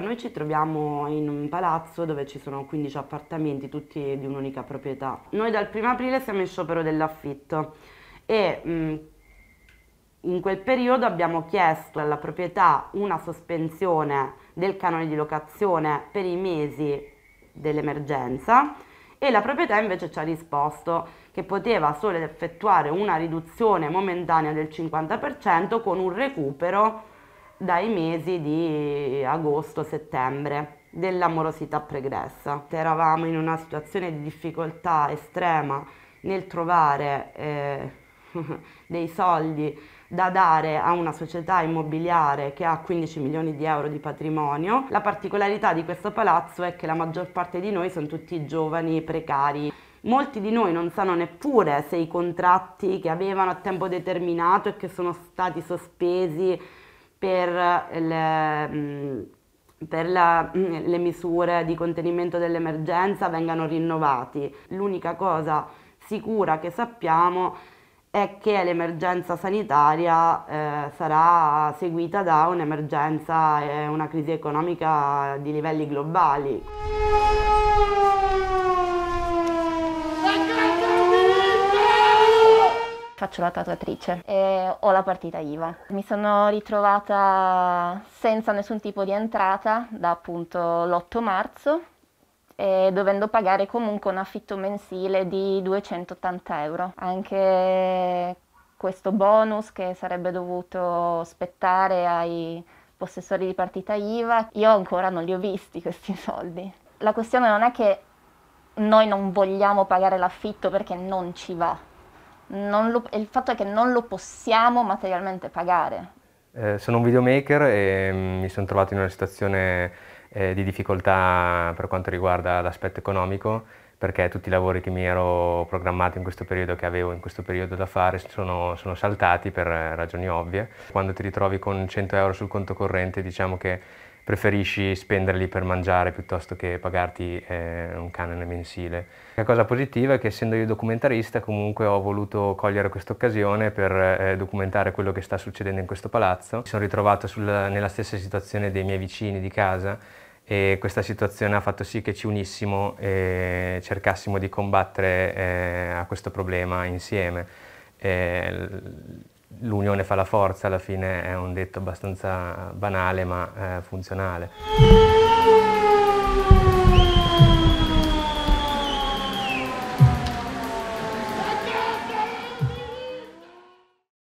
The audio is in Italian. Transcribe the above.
Noi ci troviamo in un palazzo dove ci sono 15 appartamenti, tutti di un'unica proprietà. Noi dal 1 aprile siamo in sciopero dell'affitto e mh, mm, in quel periodo abbiamo chiesto alla proprietà una sospensione del canone di locazione per i mesi dell'emergenza e la proprietà invece ci ha risposto che poteva solo effettuare una riduzione momentanea del 50% con un recupero dai mesi di agosto-settembre dell'amorosità pregressa. Eravamo in una situazione di difficoltà estrema nel trovare eh, dei soldi da dare a una società immobiliare che ha 15 milioni di euro di patrimonio. La particolarità di questo palazzo è che la maggior parte di noi sono tutti giovani precari. Molti di noi non sanno neppure se i contratti che avevano a tempo determinato e che sono stati sospesi per, le, mm, per la, mm, le misure di contenimento dell'emergenza vengano rinnovati. L'unica cosa sicura che sappiamo è che l'emergenza sanitaria eh, sarà seguita da un'emergenza e una crisi economica di livelli globali. faccio la tatuatrice e ho la partita IVA. Mi sono ritrovata senza nessun tipo di entrata da appunto l'8 marzo e dovendo pagare comunque un affitto mensile di 280 euro. Anche questo bonus che sarebbe dovuto spettare ai possessori di partita IVA, io ancora non li ho visti questi soldi. La questione non è che noi non vogliamo pagare l'affitto perché non ci va, lo, il fatto è che non lo possiamo materialmente pagare. Eh, sono un videomaker e mm, mi sono trovato in una situazione eh, di difficoltà per quanto riguarda l'aspetto economico perché tutti i lavori che mi ero programmato in questo periodo, che avevo in questo periodo da fare, sono, sono saltati per eh, ragioni ovvie. Quando ti ritrovi con 100 euro sul conto corrente diciamo che preferisci spenderli per mangiare piuttosto che pagarti eh, un canone mensile. La cosa positiva è che essendo io documentarista comunque ho voluto cogliere questa occasione per eh, documentare quello che sta succedendo in questo palazzo. Mi sono ritrovato sul, nella stessa situazione dei miei vicini di casa e questa situazione ha fatto sì che ci unissimo e cercassimo di combattere eh, a questo problema insieme eh, l'unione fa la forza, alla fine è un detto abbastanza banale ma eh, funzionale.